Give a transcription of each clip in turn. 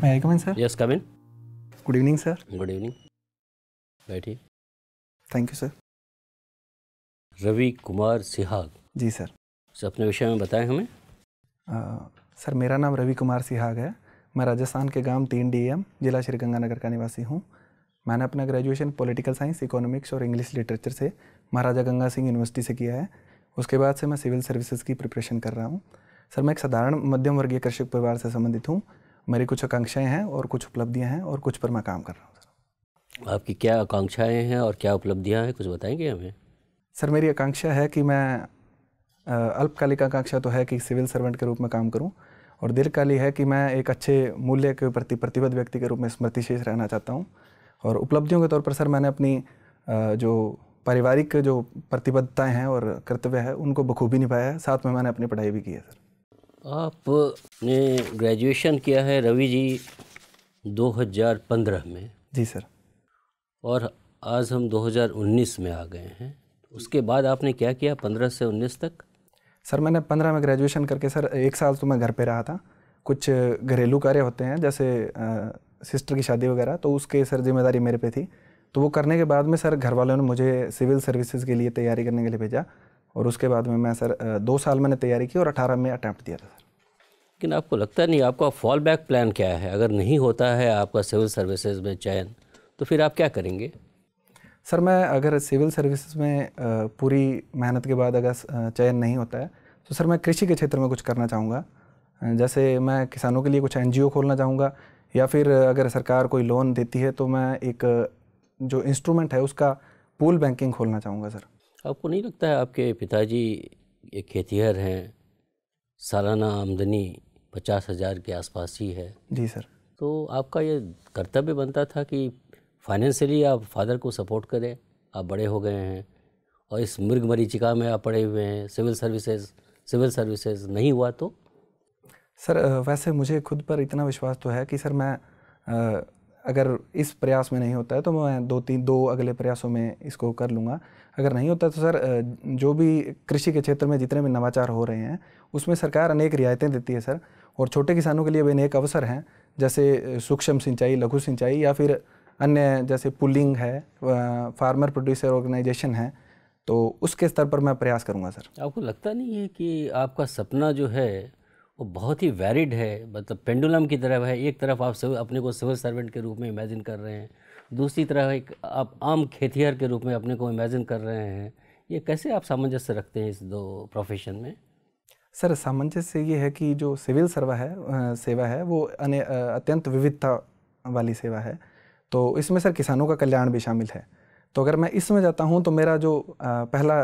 May I come in, sir? Yes, come in. Good evening, sir. Good evening. बैठिए thank you sir Ravi Kumar Sihag ji sir sir अपने विषय में बताएं हमें आ, सर मेरा नाम रवि कुमार सिहाग है मैं राजस्थान के गांव तीन डी एम जिला श्रीगंगानगर का निवासी हूँ मैंने अपना ग्रेजुएशन पॉलिटिकल साइंस इकोनॉमिक्स और इंग्लिश लिटरेचर से महाराजा गंगा सिंह यूनिवर्सिटी से किया है उसके बाद से मैं सिविल सर्विसेज की प्रिपरेशन कर रहा हूँ सर मैं एक साधारण मध्यम वर्गीय कृषक परिवार से संबंधित हूँ मेरी कुछ आकांक्षाएं हैं और कुछ उपलब्धियां हैं और कुछ पर मैं काम कर रहा हूँ आपकी क्या आकांक्षाएं हैं और क्या उपलब्धियां हैं कुछ बताएंगे हमें सर मेरी आकांक्षा है कि मैं अल्पकालिक आकांक्षा तो है कि सिविल सर्वेंट के रूप में काम करूँ और दीर्घकालिक है कि मैं एक अच्छे मूल्य के प्रति प्रतिबद्ध व्यक्ति के रूप में स्मृतिशेष रहना चाहता हूँ और उपलब्धियों के तौर पर सर मैंने अपनी जो पारिवारिक जो प्रतिबद्धताएं हैं और कर्तव्य है उनको बखूबी निभाया है साथ में मैंने अपनी पढ़ाई भी की है सर आपने ग्रेजुएशन किया है रवि जी 2015 में जी सर और आज हम 2019 में आ गए हैं उसके बाद आपने क्या किया 15 से 19 तक सर मैंने 15 में ग्रेजुएशन करके सर एक साल तो मैं घर पे रहा था कुछ घरेलू कार्य होते हैं जैसे आ, सिस्टर की शादी वगैरह तो उसके सर जिम्मेदारी मेरे पे थी तो वो करने के बाद में सर घर वालों ने मुझे सिविल सर्विसेज के लिए तैयारी करने के लिए भेजा और उसके बाद में मैं सर दो साल मैंने तैयारी की और अठारह में अटैम्प्ट दिया था सर लेकिन आपको लगता नहीं आपका फॉल बैक प्लान क्या है अगर नहीं होता है आपका सिविल सर्विसेज में चयन तो फिर आप क्या करेंगे सर मैं अगर सिविल सर्विसेज में पूरी मेहनत के बाद अगर चयन नहीं होता है तो सर मैं कृषि के क्षेत्र में कुछ करना चाहूँगा जैसे मैं किसानों के लिए कुछ एन खोलना चाहूँगा या फिर अगर सरकार कोई लोन देती है तो मैं एक जो इंस्ट्रूमेंट है उसका पूल बैंकिंग खोलना चाहूँगा सर आपको नहीं लगता है आपके पिताजी एक खेतीहर हैं सालाना आमदनी पचास हज़ार के आसपास ही है जी सर तो आपका ये कर्तव्य बनता था कि फाइनेंशियली आप फादर को सपोर्ट करें आप बड़े हो गए हैं और इस मृग मरीचिका में आप पड़े हुए हैं सिविल सर्विसेज सिविल सर्विसेज नहीं हुआ तो सर वैसे मुझे खुद पर इतना विश्वास तो है कि सर मैं अगर इस प्रयास में नहीं होता है तो मैं दो तीन दो अगले प्रयासों में इसको कर लूँगा अगर नहीं होता तो सर जो भी कृषि के क्षेत्र में जितने भी नवाचार हो रहे हैं उसमें सरकार अनेक रियायतें देती है सर और छोटे किसानों के लिए भी अनेक अवसर हैं जैसे सूक्ष्म सिंचाई लघु सिंचाई या फिर अन्य जैसे पुलिंग है फार्मर प्रोड्यूसर ऑर्गेनाइजेशन है तो उसके स्तर पर मैं प्रयास करूँगा सर आपको लगता नहीं है कि आपका सपना जो है वो बहुत ही वैरिड है मतलब पेंडुलम की तरफ है एक तरफ आप सिविल अपने को सिविल सर्वेंट के रूप में इमेजिन कर रहे हैं दूसरी तरफ एक आप आम खेतिहर के रूप में अपने को इमेजिन कर रहे हैं ये कैसे आप सामंजस्य रखते हैं इस दो प्रोफेशन में सर सामंजस्य ये है कि जो सिविल सर्वा है सेवा है वो अने अत्यंत विविधता वाली सेवा है तो इसमें सर किसानों का कल्याण भी शामिल है तो अगर मैं इसमें जाता हूँ तो मेरा जो पहला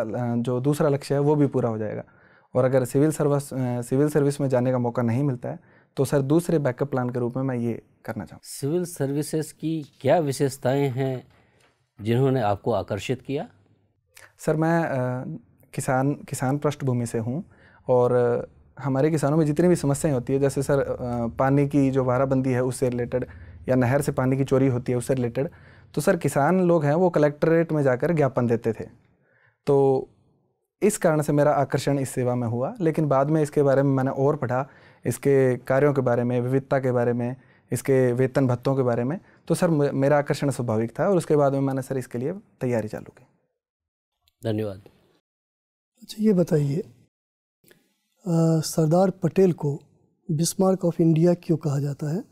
जो दूसरा लक्ष्य है वो भी पूरा हो जाएगा और अगर सिविल सर्विस सिविल सर्विस में जाने का मौका नहीं मिलता है तो सर दूसरे बैकअप प्लान के रूप में मैं ये करना चाहूँ सिविल सर्विसेज की क्या विशेषताएं हैं जिन्होंने आपको आकर्षित किया सर मैं आ, किसान किसान पृष्ठभूमि से हूँ और हमारे किसानों में जितनी भी समस्याएं होती है जैसे सर आ, पानी की जो वाराबंदी है उससे रिलेटेड या नहर से पानी की चोरी होती है उससे रिलेटेड तो सर किसान लोग हैं वो कलेक्ट्रेट में जाकर ज्ञापन देते थे तो इस कारण से मेरा आकर्षण इस सेवा में हुआ लेकिन बाद में इसके बारे में मैंने और पढ़ा इसके कार्यों के बारे में विविधता के बारे में इसके वेतन भत्तों के बारे में तो सर मेरा आकर्षण स्वाभाविक था और उसके बाद में मैंने सर इसके लिए तैयारी चालू की धन्यवाद अच्छा ये बताइए सरदार पटेल को बिस्मार्क ऑफ इंडिया क्यों कहा जाता है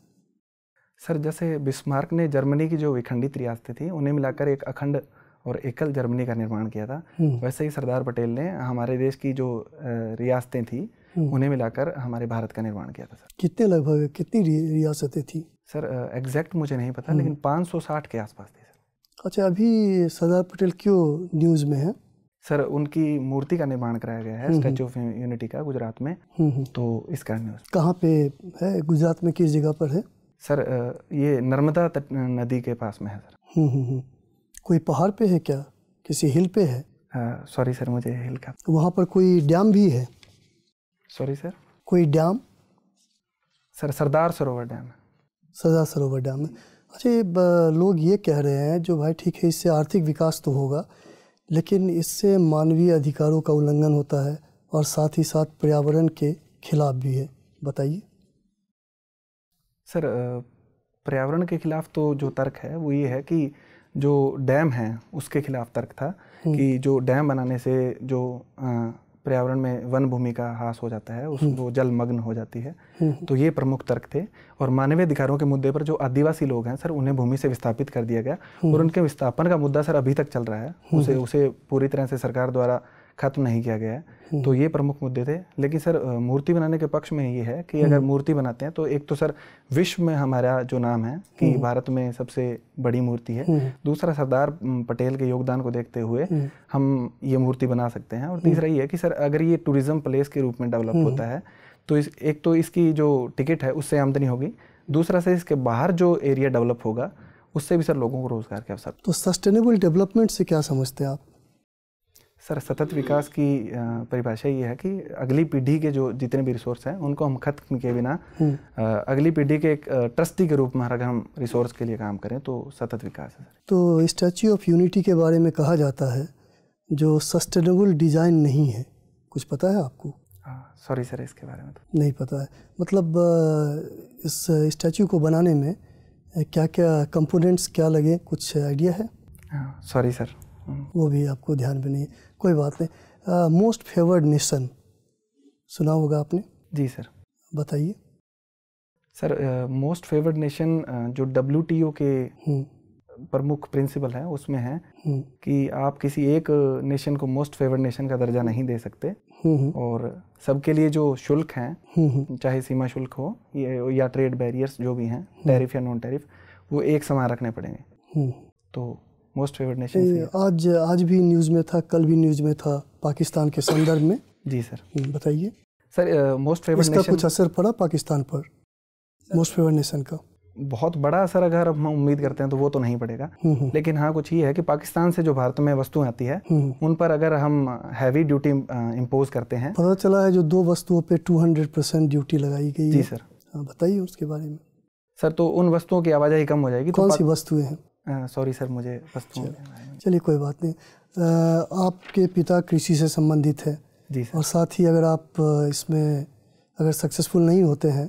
सर जैसे बिस्मार्क ने जर्मनी की जो विखंडित रियासतें थी उन्हें मिलाकर एक अखंड और एकल जर्मनी का निर्माण किया था हम्म। वैसे ही सरदार पटेल ने हमारे देश की जो रियासतें थी हम्म। उन्हें मिलाकर हमारे भारत का निर्माण किया था सर कितने लगभग कितनी रियासतें थी सर एग्जैक्ट मुझे नहीं पता हम्म। लेकिन 560 के आसपास थी सर अच्छा अभी सरदार पटेल क्यों न्यूज़ में है सर उनकी मूर्ति का निर्माण कराया गया है स्टैचू ऑफ यूनिटी का गुजरात में तो इसका न्यूज़ कहाँ पे है गुजरात में किस जगह पर है सर ये नर्मदा नदी के पास में है सर कोई पहाड़ पे है क्या किसी हिल पे है सॉरी हाँ, सर मुझे हिल का वहाँ पर कोई डैम भी है सॉरी सर कोई dam sir Sardar Sarovar dam है सरदार सरोवर डैम है अच्छा लोग ये कह रहे हैं जो भाई ठीक है इससे आर्थिक विकास तो होगा लेकिन इससे मानवीय अधिकारों का उल्लंघन होता है और साथ ही साथ पर्यावरण के खिलाफ भी है बताइए सर पर्यावरण के खिलाफ तो जो तर्क है वो ये है कि जो डैम है उसके खिलाफ तर्क था हम्म। कि जो डैम बनाने से जो पर्यावरण में वन भूमि का हास हो जाता है हम्म। वो जलमग्न हो जाती है हम्म। तो ये प्रमुख तर्क थे और मानवीय अधिकारों के मुद्दे पर जो आदिवासी लोग हैं सर उन्हें भूमि से विस्थापित कर दिया गया और उनके विस्थापन का मुद्दा सर अभी तक चल रहा है उसे उसे पूरी तरह से सरकार द्वारा खत्म नहीं किया गया है हम्म। तो ये प्रमुख मुद्दे थे लेकिन सर मूर्ति बनाने के पक्ष में ये है कि अगर हम्म। मूर्ति बनाते हैं तो एक तो सर विश्व में हमारा जो नाम है कि हम्म। भारत में सबसे बड़ी मूर्ति है दूसरा सरदार पटेल के योगदान को देखते हुए हम ये मूर्ति बना सकते हैं और तीसरा ये है कि सर अगर ये टूरिज्म प्लेस के रूप में डेवलप होता है तो इस एक तो इसकी जो टिकट है उससे आमदनी होगी दूसरा से इसके बाहर जो एरिया डेवलप होगा उससे भी सर लोगों को रोजगार के अवसर तो सस्टेनेबल डेवलपमेंट से क्या समझते हैं आप सर सतत विकास की परिभाषा ये है कि अगली पीढ़ी के जो जितने भी रिसोर्स हैं उनको हम खत्म के बिना हम्म। अगली पीढ़ी के एक ट्रस्टी के रूप में अगर हम रिसोर्स के लिए काम करें तो सतत विकास है तो स्टैचू ऑफ यूनिटी के बारे में कहा जाता है जो सस्टेनेबल डिज़ाइन नहीं है कुछ पता है आपको सॉरी सर इसके बारे में तो नहीं पता है मतलब इस स्टैचू को बनाने में क्या क्या कंपोनेंट्स क्या लगे कुछ आइडिया है सॉरी सर वो भी आपको ध्यान में नहीं कोई बात नहीं मोस्ट फेवर्ड नेशन सुना होगा आपने जी सर बताइए सर मोस्ट फेवर्ड नेशन जो डब्ल्यू के हम्म। प्रमुख प्रिंसिपल है उसमें है हम्म। कि आप किसी एक नेशन को मोस्ट फेवर्ड नेशन का दर्जा नहीं दे सकते हम्म, और सबके लिए जो शुल्क हैं चाहे सीमा शुल्क हो या ट्रेड बैरियर्स जो भी हैं टैरिफ या नॉन टैरिफ वो एक समान रखने पड़ेंगे तो मोस्ट फेवरेट नेशन आज आज भी न्यूज़ में था कल भी न्यूज़ में था पाकिस्तान के संदर्भ में जी सर हम्म, बताइए सर मोस्ट फेवरेट इसका कुछ असर पड़ा पाकिस्तान पर मोस्ट फेवरेट नेशन का बहुत बड़ा असर अगर हम उम्मीद करते हैं तो वो तो नहीं पड़ेगा हम्म, हम्म। लेकिन हाँ कुछ ये है कि पाकिस्तान से जो भारत में वस्तुएं आती है उन पर अगर हम हैवी ड्यूटी इम्पोज करते हैं पता चला है जो दो वस्तुओं पे 200 परसेंट ड्यूटी लगाई गई जी सर हाँ, बताइए उसके बारे में सर तो उन वस्तुओं की आवाजाही कम हो जाएगी तो कौन तो सी वस्तुएं हैं सॉरी सर मुझे बस चलिए कोई बात नहीं आपके पिता कृषि से संबंधित है जी सर और साथ ही अगर आप इसमें अगर सक्सेसफुल नहीं होते हैं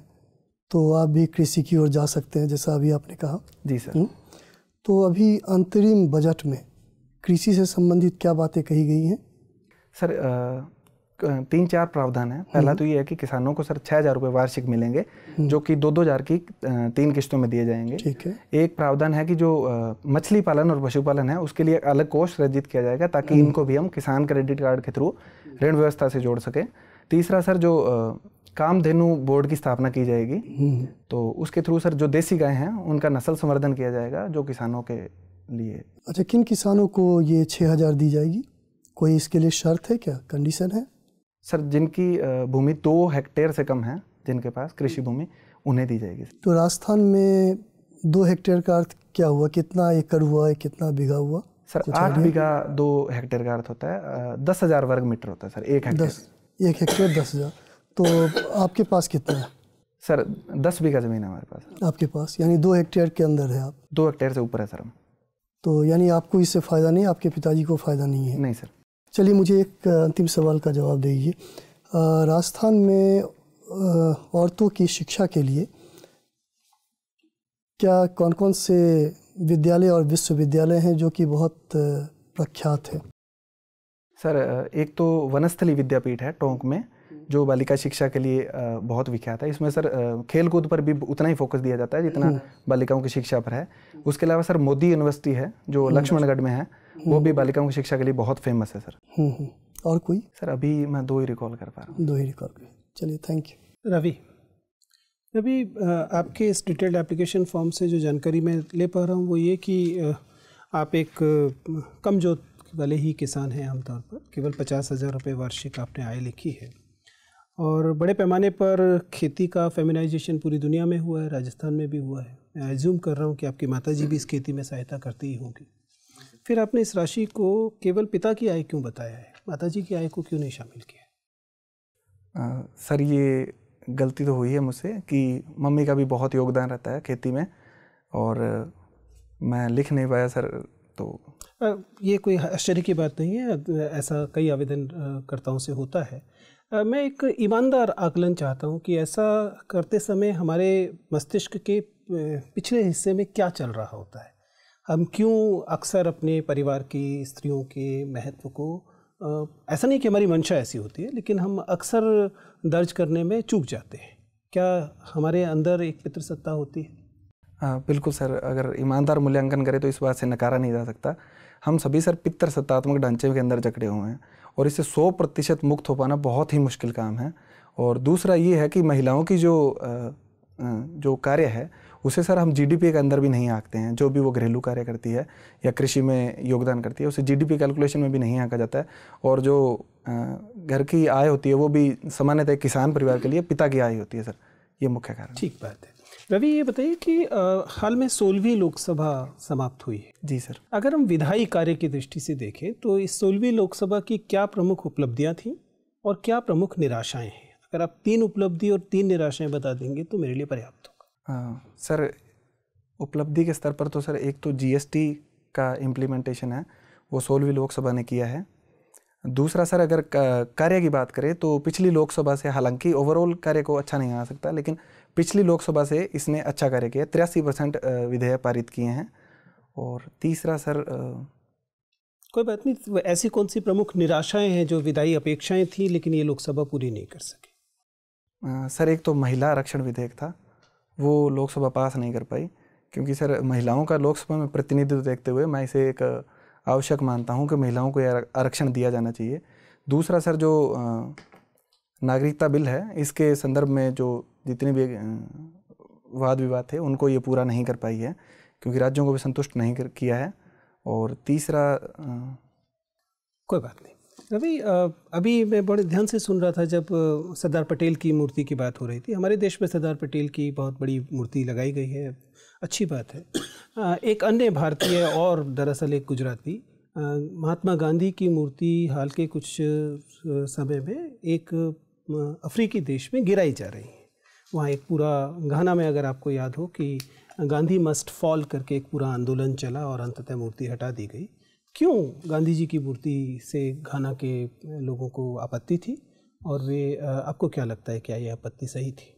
तो आप भी कृषि की ओर जा सकते हैं जैसा अभी आपने कहा जी सर हम्म। तो अभी अंतरिम बजट में कृषि से संबंधित क्या बातें कही गई हैं सर तीन चार प्रावधान है पहला हम्म। तो ये है कि किसानों को सर छः हज़ार रुपये वार्षिक मिलेंगे हम्म। जो कि दो दो हज़ार की तीन किस्तों में दिए जाएंगे ठीक है एक प्रावधान है कि जो मछली पालन और पशुपालन है उसके लिए अलग कोष रजित किया जाएगा ताकि हम्म। इनको भी हम किसान क्रेडिट कार्ड के थ्रू ऋण व्यवस्था से जोड़ सकें तीसरा सर जो कामधेनु बोर्ड की स्थापना की जाएगी तो उसके थ्रू सर जो देसी गाय हैं उनका नस्ल संवर्धन किया जाएगा जो किसानों के लिए अच्छा किन किसानों को ये छः हज़ार दी जाएगी कोई इसके लिए शर्त है क्या कंडीशन है सर जिनकी भूमि दो हेक्टेयर से कम है जिनके पास कृषि भूमि उन्हें दी जाएगी तो राजस्थान में दो हेक्टेयर का अर्थ क्या हुआ कितना एकड़ हुआ है कितना बीघा हुआ सर आठ बीघा दो हेक्टेयर का अर्थ होता है दस हज़ार वर्ग मीटर होता है सर एक हेक्टेयर दस एक हेक्टेयर दस हज़ार तो आपके पास कितना है सर दस बीघा ज़मीन है हमारे पास आपके पास यानी दो हेक्टेयर के अंदर है आप दो हेक्टेयर से ऊपर है सर हम तो यानी आपको इससे फ़ायदा नहीं आपके पिताजी को फ़ायदा नहीं है नहीं सर चलिए मुझे एक अंतिम सवाल का जवाब दीजिए राजस्थान में औरतों की शिक्षा के लिए क्या कौन कौन से विद्यालय और विश्वविद्यालय हैं जो कि बहुत प्रख्यात है सर एक तो वनस्थली विद्यापीठ है टोंक में जो बालिका शिक्षा के लिए बहुत विख्यात है इसमें सर खेल कूद पर भी उतना ही फोकस दिया जाता है जितना हम्म। बालिकाओं की शिक्षा पर है उसके अलावा सर मोदी यूनिवर्सिटी है जो हम्म। लक्ष्मणगढ़ में है वो भी बालिकाओं की शिक्षा के लिए बहुत फेमस है सर हम्म, हम्म। और कोई सर अभी मैं दो ही रिकॉल कर पा रहा हूँ दो ही रिकॉल कर चलिए थैंक यू रवि रवि आपके इस डिटेल्ड एप्लीकेशन फॉर्म से जो जानकारी मैं ले पा रहा हूँ वो ये कि आप एक कम जोत वाले ही किसान हैं आमतौर पर केवल पचास हज़ार रुपये वार्षिक आपने आय लिखी है और बड़े पैमाने पर खेती का फेमिनाइजेशन पूरी दुनिया में हुआ है राजस्थान में भी हुआ है मैं एज्यूम कर रहा हूँ कि आपकी माता जी भी इस खेती में सहायता करती ही होंगी फिर आपने इस राशि को केवल पिता की आय क्यों बताया है माता जी की आय को क्यों नहीं शामिल किया आ, सर ये गलती तो हुई है मुझसे कि मम्मी का भी बहुत योगदान रहता है खेती में और मैं लिख नहीं पाया सर तो आ, ये कोई आश्चर्य की बात नहीं है ऐसा कई आवेदनकर्ताओं से होता है आ, मैं एक ईमानदार आकलन चाहता हूँ कि ऐसा करते समय हमारे मस्तिष्क के पिछले हिस्से में क्या चल रहा होता है हम क्यों अक्सर अपने परिवार की स्त्रियों के महत्व को ऐसा नहीं कि हमारी मंशा ऐसी होती है लेकिन हम अक्सर दर्ज करने में चूक जाते हैं क्या हमारे अंदर एक पितृसत्ता होती है आ, हाँ, बिल्कुल सर अगर ईमानदार मूल्यांकन करें तो इस बात से नकारा नहीं जा सकता हम सभी सर पितृसत्तात्मक सत्तात्मक ढांचे के अंदर जकड़े हुए हैं और इससे सौ प्रतिशत मुक्त हो पाना बहुत ही मुश्किल काम है और दूसरा ये है कि महिलाओं की जो जो कार्य है उसे सर हम जीडीपी के अंदर भी नहीं आंकते हैं जो भी वो घरेलू कार्य करती है या कृषि में योगदान करती है उसे जीडीपी कैलकुलेशन में भी नहीं आंका जाता है और जो घर की आय होती है वो भी सामान्यतः किसान परिवार के लिए पिता की आय होती है सर ये मुख्य कारण ठीक बात है रवि ये बताइए कि हाल में सोलहवीं लोकसभा समाप्त हुई है जी सर अगर हम विधायी कार्य की दृष्टि से देखें तो इस सोलहवीं लोकसभा की क्या प्रमुख उपलब्धियां थी और क्या प्रमुख निराशाएं हैं अगर आप तीन उपलब्धि और तीन निराशाएं बता देंगे तो मेरे लिए पर्याप्त हो हाँ। सर उपलब्धि के स्तर पर तो सर एक तो जीएसटी का इम्प्लीमेंटेशन है वो सोलहवीं लोकसभा ने किया है दूसरा सर अगर कार्य की बात करें तो पिछली लोकसभा से हालांकि ओवरऑल कार्य को अच्छा नहीं आ सकता लेकिन पिछली लोकसभा से इसने अच्छा कार्य किया तिरासी परसेंट विधेयक पारित किए हैं और तीसरा सर कोई बात नहीं तो ऐसी कौन सी प्रमुख निराशाएं हैं जो विदाई अपेक्षाएं थी लेकिन ये लोकसभा पूरी नहीं कर सके सर एक तो महिला आरक्षण विधेयक था वो लोकसभा पास नहीं कर पाई क्योंकि सर महिलाओं का लोकसभा में प्रतिनिधित्व देखते हुए मैं इसे एक आवश्यक मानता हूँ कि महिलाओं को यह आरक्षण दिया जाना चाहिए दूसरा सर जो नागरिकता बिल है इसके संदर्भ में जो जितने भी वाद विवाद थे उनको ये पूरा नहीं कर पाई है क्योंकि राज्यों को भी संतुष्ट नहीं कर किया है और तीसरा कोई बात नहीं रवि अभी मैं बड़े ध्यान से सुन रहा था जब सरदार पटेल की मूर्ति की बात हो रही थी हमारे देश में सरदार पटेल की बहुत बड़ी मूर्ति लगाई गई है अच्छी बात है एक अन्य भारतीय और दरअसल एक गुजराती महात्मा गांधी की मूर्ति हाल के कुछ समय में एक अफ्रीकी देश में गिराई जा रही है वहाँ एक पूरा गाना में अगर आपको याद हो कि गांधी मस्ट फॉल करके एक पूरा आंदोलन चला और अंततः मूर्ति हटा दी गई क्यों गांधी जी की मूर्ति से घाना के लोगों को आपत्ति थी और वे आपको क्या लगता है क्या ये आपत्ति सही थी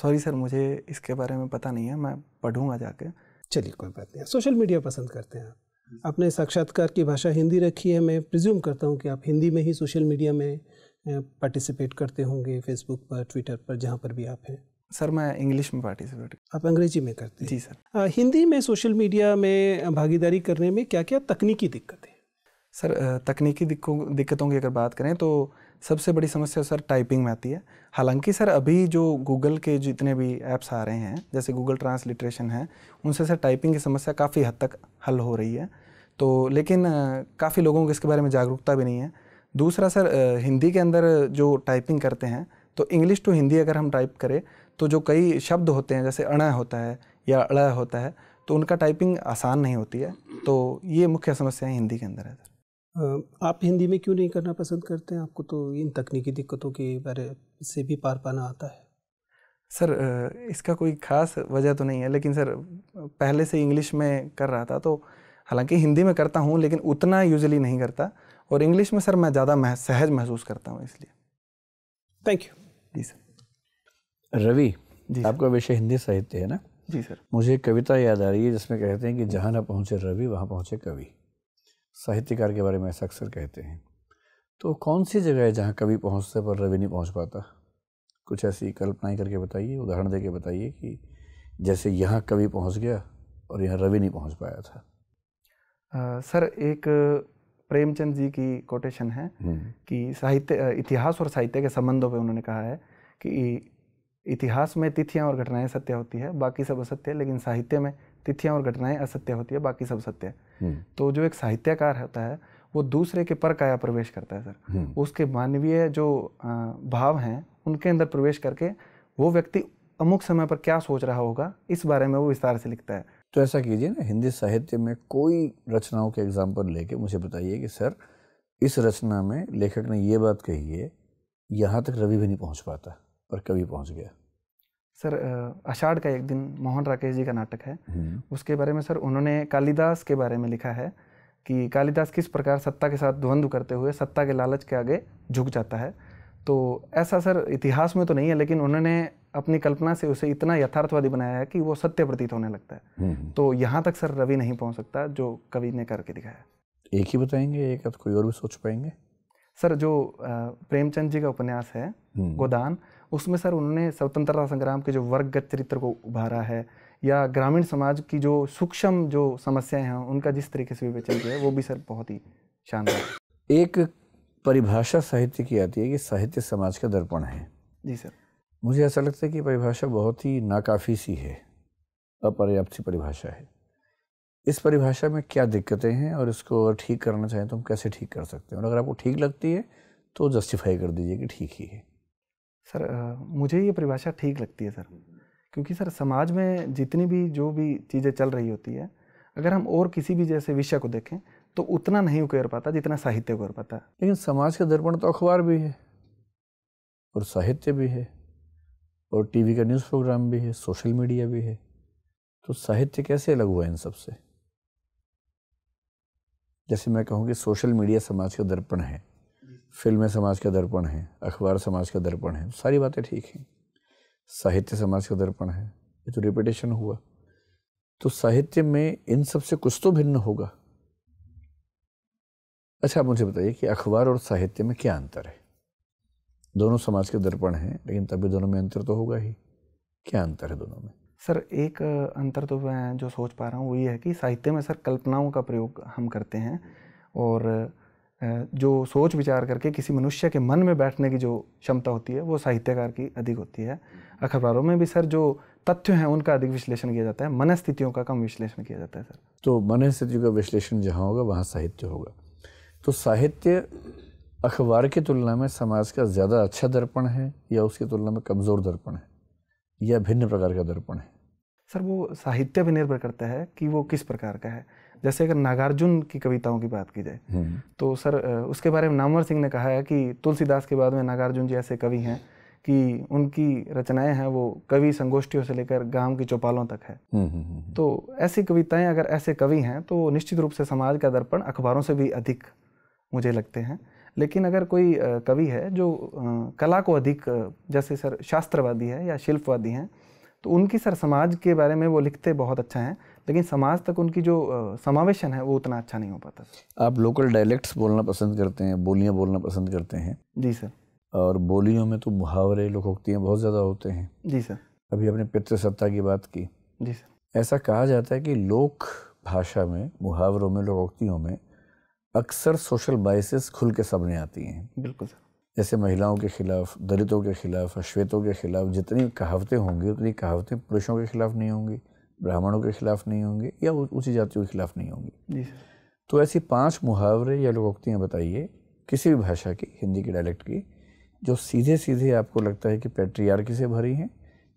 सॉरी सर मुझे इसके बारे में पता नहीं है मैं पढ़ूंगा जाके चलिए कोई बात नहीं सोशल मीडिया पसंद करते हैं आपने साक्षात्कार की भाषा हिंदी रखी है मैं प्रिज्यूम करता हूँ कि आप हिंदी में ही सोशल मीडिया में पार्टिसिपेट करते होंगे फेसबुक पर ट्विटर पर जहाँ पर भी आप हैं सर मैं इंग्लिश में पार्टिसिपेट आप अंग्रेजी में करते हैं जी सर आ, हिंदी में सोशल मीडिया में भागीदारी करने में क्या क्या तकनीकी दिक्कत है सर तकनीकी दिक्कतों की अगर बात करें तो सबसे बड़ी समस्या सर टाइपिंग में आती है हालांकि सर अभी जो गूगल के जितने भी ऐप्स आ रहे हैं जैसे गूगल ट्रांसलिट्रेशन है उनसे सर टाइपिंग की समस्या काफ़ी हद तक हल हो रही है तो लेकिन काफ़ी लोगों को इसके बारे में जागरूकता भी नहीं है दूसरा सर हिंदी के अंदर जो टाइपिंग करते हैं तो इंग्लिश टू हिंदी अगर हम टाइप करें तो जो कई शब्द होते हैं जैसे अण होता है या अड़ होता है तो उनका टाइपिंग आसान नहीं होती है तो ये मुख्य समस्याएँ हिंदी के अंदर है सर आप हिंदी में क्यों नहीं करना पसंद करते हैं आपको तो इन तकनीकी दिक्कतों के बारे से भी पार पाना आता है सर इसका कोई ख़ास वजह तो नहीं है लेकिन सर पहले से इंग्लिश में कर रहा था तो हालांकि हिंदी में करता हूँ लेकिन उतना यूजली नहीं करता और इंग्लिश में सर मैं ज़्यादा सहज महसूस करता हूँ इसलिए थैंक यू जी सर रवि आपका विषय हिंदी साहित्य है ना जी सर मुझे कविता याद आ रही है जिसमें कहते हैं कि जहाँ ना पहुँचे रवि वहाँ पहुँचे कवि साहित्यकार के बारे में ऐसा अक्सर कहते हैं तो कौन सी जगह है जहाँ कवि पहुँचते पर रवि नहीं पहुँच पाता कुछ ऐसी कल्पनाएँ करके बताइए उदाहरण दे के बताइए कि जैसे यहाँ कवि पहुँच गया और यहाँ रवि नहीं पहुँच पाया था आ, सर एक प्रेमचंद जी की कोटेशन है हम्म। कि साहित्य इतिहास और साहित्य के संबंधों पे उन्होंने कहा है कि इतिहास में तिथियाँ और घटनाएं सत्य होती है बाकी सब असत्य है लेकिन साहित्य में तिथियाँ और घटनाएं असत्य होती है बाकी सब सत्य है हम्म। तो जो एक साहित्यकार होता है वो दूसरे के पर काया प्रवेश करता है सर हम्म। उसके मानवीय जो भाव हैं उनके अंदर प्रवेश करके वो व्यक्ति अमुक समय पर क्या सोच रहा होगा इस बारे में वो विस्तार से लिखता है तो ऐसा कीजिए ना हिंदी साहित्य में कोई रचनाओं के एग्जाम्पल लेके मुझे बताइए कि सर इस रचना में लेखक ने ये बात कही है यहाँ तक रवि भी नहीं पहुँच पाता और कभी पहुंच गया सर आषाढ़ का एक दिन मोहन राकेश जी का नाटक है हम्म। उसके बारे में सर उन्होंने कालिदास के बारे में लिखा है कि कालिदास किस प्रकार सत्ता के साथ द्वंद्व करते हुए सत्ता के लालच के आगे झुक जाता है तो ऐसा सर इतिहास में तो नहीं है लेकिन उन्होंने अपनी कल्पना से उसे इतना यथार्थवादी बनाया है कि वो सत्य प्रतीत होने लगता है हम्म, हम्म। तो यहाँ तक सर रवि नहीं पहुँच सकता जो कवि ने करके दिखाया एक ही बताएंगे एक तो कोई और भी सोच पाएंगे सर जो प्रेमचंद जी का उपन्यास है गोदान उसमें सर उन्होंने स्वतंत्रता संग्राम के जो वर्गगत चरित्र को उभारा है या ग्रामीण समाज की जो सूक्ष्म जो समस्याएं हैं उनका जिस तरीके से विवेचन किया है वो भी सर बहुत ही शानदार एक परिभाषा साहित्य की आती है कि साहित्य समाज का दर्पण है जी सर मुझे ऐसा लगता है कि परिभाषा बहुत ही नाकाफ़ी सी है अपर्याप्त सी परिभाषा है इस परिभाषा में क्या दिक्कतें हैं और इसको अगर ठीक करना चाहें तो हम कैसे ठीक कर सकते हैं और अगर आपको ठीक लगती है तो जस्टिफाई कर दीजिए कि ठीक ही है सर मुझे ये परिभाषा ठीक लगती है सर हम्म, हम्म। क्योंकि सर समाज में जितनी भी जो भी चीज़ें चल रही होती है अगर हम और किसी भी जैसे विषय को देखें तो उतना नहीं उकेर पाता जितना साहित्य उकेर पाता लेकिन समाज का दर्पण तो अखबार भी है और साहित्य भी है और टीवी का न्यूज़ प्रोग्राम भी है सोशल मीडिया भी है तो साहित्य कैसे अलग हुआ इन सब से जैसे मैं कहूँ कि सोशल मीडिया समाज का दर्पण है फिल्में समाज का दर्पण है अखबार समाज का दर्पण है सारी बातें ठीक हैं साहित्य समाज का दर्पण है ये तो रिपीटेशन हुआ तो साहित्य में इन सब से कुछ तो भिन्न होगा अच्छा आप मुझे बताइए कि अखबार और साहित्य में क्या अंतर है दोनों समाज के दर्पण हैं लेकिन तभी दोनों में अंतर तो होगा ही क्या अंतर है दोनों में सर एक अंतर तो मैं जो सोच पा रहा हूँ वो ये है कि साहित्य में सर कल्पनाओं का प्रयोग हम करते हैं और जो सोच विचार करके किसी मनुष्य के मन में बैठने की जो क्षमता होती है वो साहित्यकार की अधिक होती है अखबारों में भी सर जो तथ्य हैं उनका अधिक विश्लेषण किया जाता है मनस्थितियों का कम विश्लेषण किया जाता है सर तो मनस्थितियों का विश्लेषण जहाँ होगा वहाँ साहित्य होगा तो साहित्य अखबार की तुलना में समाज का ज़्यादा अच्छा दर्पण है या उसकी तुलना में कमज़ोर दर्पण है या भिन्न प्रकार का दर्पण है सर वो साहित्य पर निर्भर करता है कि वो किस प्रकार का है जैसे अगर नागार्जुन की कविताओं की बात की जाए हम्म। तो सर उसके बारे में नामवर सिंह ने कहा है कि तुलसीदास के बाद में नागार्जुन जी ऐसे कवि हैं कि उनकी रचनाएं हैं वो कवि संगोष्ठियों से लेकर गांव की चौपालों तक है हम्म, हम्म, तो ऐसी कविताएं अगर ऐसे कवि हैं तो निश्चित रूप से समाज का दर्पण अखबारों से भी अधिक मुझे लगते हैं लेकिन अगर कोई कवि है जो कला को अधिक जैसे सर शास्त्रवादी है या शिल्पवादी हैं तो उनकी सर समाज के बारे में वो लिखते बहुत अच्छा हैं लेकिन समाज तक उनकी जो समावेशन है वो उतना अच्छा नहीं हो पाता आप लोकल डायलेक्ट्स बोलना पसंद करते हैं बोलियाँ बोलना पसंद करते हैं जी सर और बोलियों में तो मुहावरे लोकोक्तियाँ बहुत ज़्यादा होते हैं जी सर अभी आपने पितृसत्ता की बात की जी सर ऐसा कहा जाता है कि लोक भाषा में मुहावरों में लोकोक्तियों में अक्सर सोशल बाइसेस खुल के सामने आती हैं बिल्कुल सर जैसे महिलाओं के खिलाफ दलितों के खिलाफ अश्वेतों के खिलाफ जितनी कहावतें होंगी उतनी कहावतें पुरुषों के खिलाफ नहीं होंगी ब्राह्मणों के खिलाफ नहीं होंगे या ऊँची जातियों के खिलाफ नहीं होंगे तो ऐसी पाँच मुहावरे या लोकोक्तियाँ बताइए किसी भी भाषा की हिंदी के डायलेक्ट की जो सीधे सीधे आपको लगता है कि पेट्रियार्की से भरी हैं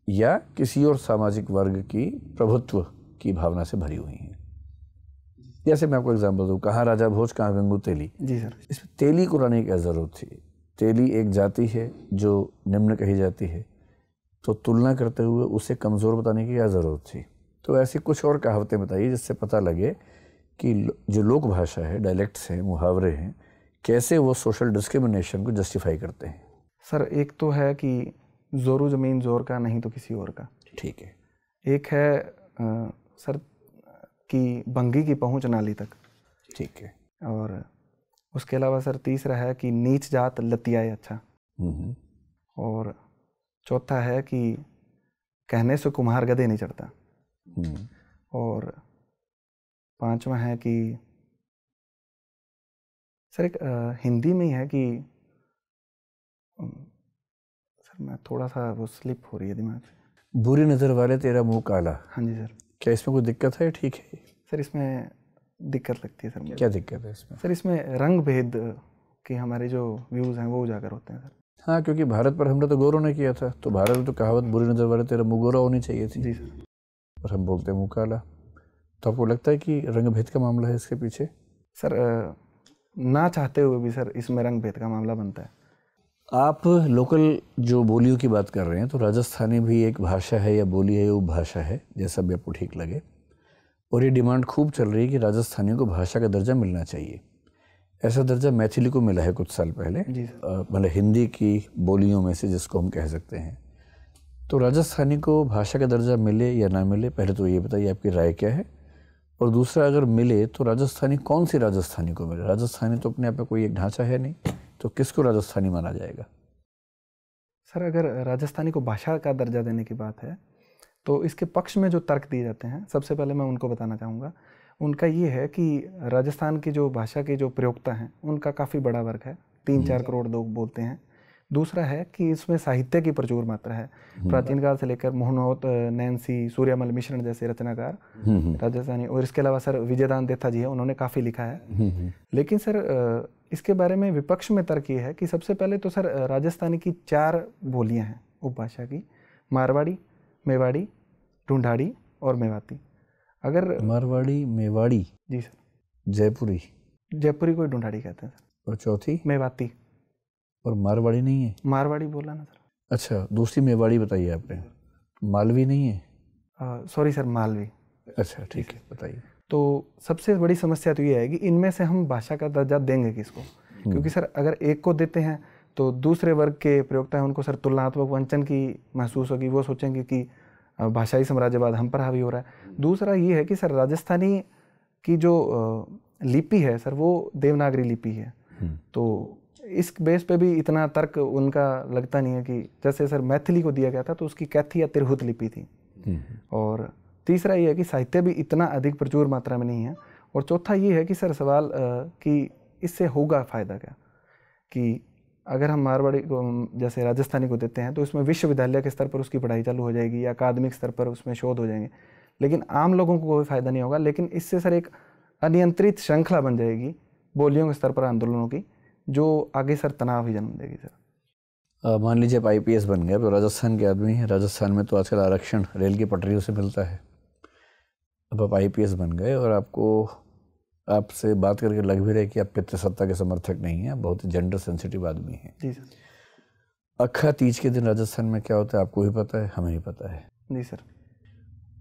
या किसी और सामाजिक वर्ग की प्रभुत्व की भावना से भरी हुई हैं जैसे मैं आपको एग्जाम्पल दूँ कहाँ राजा भोज कहाँ गंगू तेली जी सर इसमें तेली को लाने की क्या ज़रूरत थी तेली एक जाति है जो निम्न कही जाती है तो तुलना करते हुए उसे कमज़ोर बताने की क्या ज़रूरत थी तो ऐसी कुछ और कहावतें बताइए जिससे पता लगे कि जो लोक भाषा है डायलैक्ट्स हैं मुहावरे हैं कैसे वो सोशल डिस्क्रिमिनेशन को जस्टिफाई करते हैं सर एक तो है कि जोरू ज़मीन जोर का नहीं तो किसी और का ठीक है एक है आ, सर कि बंगी की पहुंच नाली तक ठीक है और उसके अलावा सर तीसरा है कि नीच जात लतियाए अच्छा हम्म, हम्म। और चौथा है कि कहने से कुम्हार गदे नहीं चढ़ता हम्म। और पांचवा है कि सर एक हिंदी में ही है कि सर मैं थोड़ा सा वो स्लिप हो रही है दिमाग से बुरी नज़र वाले तेरा मुंह काला हाँ जी सर क्या इसमें कोई दिक्कत है ठीक है सर इसमें दिक्कत लगती है सर मुझे क्या दिक्कत है इसमें सर इसमें रंग भेद के हमारे जो व्यूज़ हैं वो उजागर होते हैं सर हाँ क्योंकि भारत पर हमने तो गौरव ने किया था तो भारत में तो कहावत बुरी नज़र वाले तेरा मुँह गोरा होनी चाहिए थी जी सर और हम बोलते हैं मुँह काला तो आपको लगता है कि रंगभेद का मामला है इसके पीछे सर ना चाहते हुए भी सर इसमें रंगभेद का मामला बनता है आप लोकल जो बोलियों की बात कर रहे हैं तो राजस्थानी भी एक भाषा है या बोली है वो उपभाषा है जैसा भी आपको ठीक लगे और ये डिमांड खूब चल रही है कि राजस्थानियों को भाषा का दर्जा मिलना चाहिए ऐसा दर्जा मैथिली को मिला है कुछ साल पहले मतलब हिंदी की बोलियों में से जिसको हम कह सकते हैं तो राजस्थानी को भाषा का दर्जा मिले या ना मिले पहले तो ये बताइए आपकी राय क्या है और दूसरा अगर मिले तो राजस्थानी कौन सी राजस्थानी को मिले राजस्थानी तो अपने आप में कोई एक ढांचा है नहीं तो किसको राजस्थानी माना जाएगा सर अगर राजस्थानी को भाषा का दर्जा देने की बात है तो इसके पक्ष में जो तर्क दिए जाते हैं सबसे पहले मैं उनको बताना चाहूँगा उनका ये है कि राजस्थान की जो भाषा की जो प्रयोगता हैं उनका काफ़ी बड़ा वर्ग है तीन चार करोड़ लोग बोलते हैं दूसरा है कि इसमें साहित्य की प्रचुर मात्रा है हम्म। प्राचीन काल से लेकर मोहनौत नैन्सी सूर्यमल मिश्रण जैसे रचनाकार हम्म, हम्म। राजस्थानी और इसके अलावा सर विजयदान देता जी है उन्होंने काफ़ी लिखा है लेकिन सर इसके बारे में विपक्ष में तर्क ये है कि सबसे पहले तो सर राजस्थानी की चार बोलियाँ हैं उपभाषा की मारवाड़ी मेवाड़ी ढूंढाड़ी और मेवाती अगर मारवाड़ी मेवाड़ी जी सर जयपुरी जयपुरी को ढूंढाड़ी कहते हैं और चौथी मेवाती और मारवाड़ी नहीं है मारवाड़ी बोला ना सर अच्छा दूसरी मेवाड़ी बताइए आपने मालवी नहीं है सॉरी सर मालवी अच्छा ठीक है बताइए तो सबसे बड़ी समस्या तो ये है कि इनमें से हम भाषा का दर्जा देंगे किसको हम्म। क्योंकि सर अगर एक को देते हैं तो दूसरे वर्ग के प्रयोगता है उनको सर तुलनात्मक वंचन की महसूस होगी वो सोचेंगे कि भाषाई साम्राज्यवाद हम पर हावी हो रहा है दूसरा ये है कि सर राजस्थानी की जो लिपि है सर वो देवनागरी लिपि है हम्म। तो इस बेस पे भी इतना तर्क उनका लगता नहीं है कि जैसे सर मैथिली को दिया गया था तो उसकी कैथी या तिरहुत लिपि थी हम्म। और तीसरा ये है कि साहित्य भी इतना अधिक प्रचुर मात्रा में नहीं है और चौथा ये है कि सर सवाल कि इससे होगा फ़ायदा क्या कि अगर हम मारवाड़ी को जैसे राजस्थानी को देते हैं तो इसमें विश्वविद्यालय के स्तर पर उसकी पढ़ाई चालू हो जाएगी या अकादमिक स्तर पर उसमें शोध हो जाएंगे लेकिन आम लोगों को कोई फ़ायदा नहीं होगा लेकिन इससे सर एक अनियंत्रित श्रृंखला बन जाएगी बोलियों के स्तर पर आंदोलनों की जो आगे सर तनाव ही जन्म देगी सर मान लीजिए आप आई बन गए तो राजस्थान के आदमी हैं राजस्थान में तो आजकल आरक्षण रेल की पटरियों से मिलता है अब आप आई बन गए और आपको आपसे बात करके लग भी रहे कि आप पितृसत्ता के समर्थक नहीं हैं बहुत ही जेंडर सेंसिटिव आदमी हैं जी सर अखा तीज के दिन राजस्थान में क्या होता है आपको ही पता है हमें ही पता है जी सर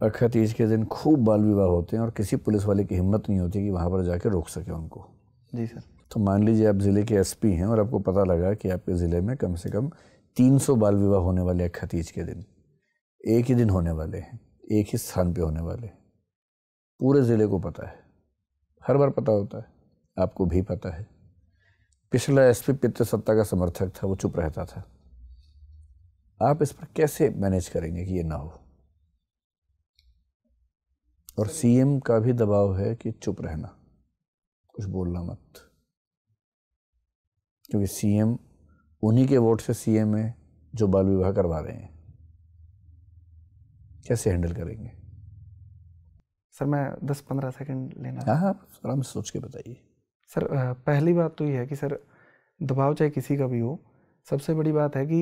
अखा तीज के दिन खूब बाल विवाह होते हैं और किसी पुलिस वाले की हिम्मत नहीं होती कि वहाँ पर जाके रोक सके उनको जी सर तो मान लीजिए आप ज़िले के एसपी हैं और आपको पता लगा कि आपके ज़िले में कम से कम 300 बाल विवाह होने वाले हैं खतीज के दिन एक ही दिन होने वाले हैं एक ही स्थान पे होने वाले हैं पूरे ज़िले को पता है हर बार पता होता है आपको भी पता है पिछला एसपी पी सत्ता का समर्थक था वो चुप रहता था आप इस पर कैसे मैनेज करेंगे कि ये ना हो और सीएम का भी दबाव है कि चुप रहना कुछ बोलना मत क्योंकि सीएम उन्हीं के वोट से सीएम है जो बाल विवाह करवा रहे हैं कैसे हैंडल करेंगे सर मैं दस पंद्रह सेकंड लेना हाँ, हाँ आराम से सोच के बताइए सर पहली बात तो ये है कि सर दबाव चाहे किसी का भी हो सबसे बड़ी बात है कि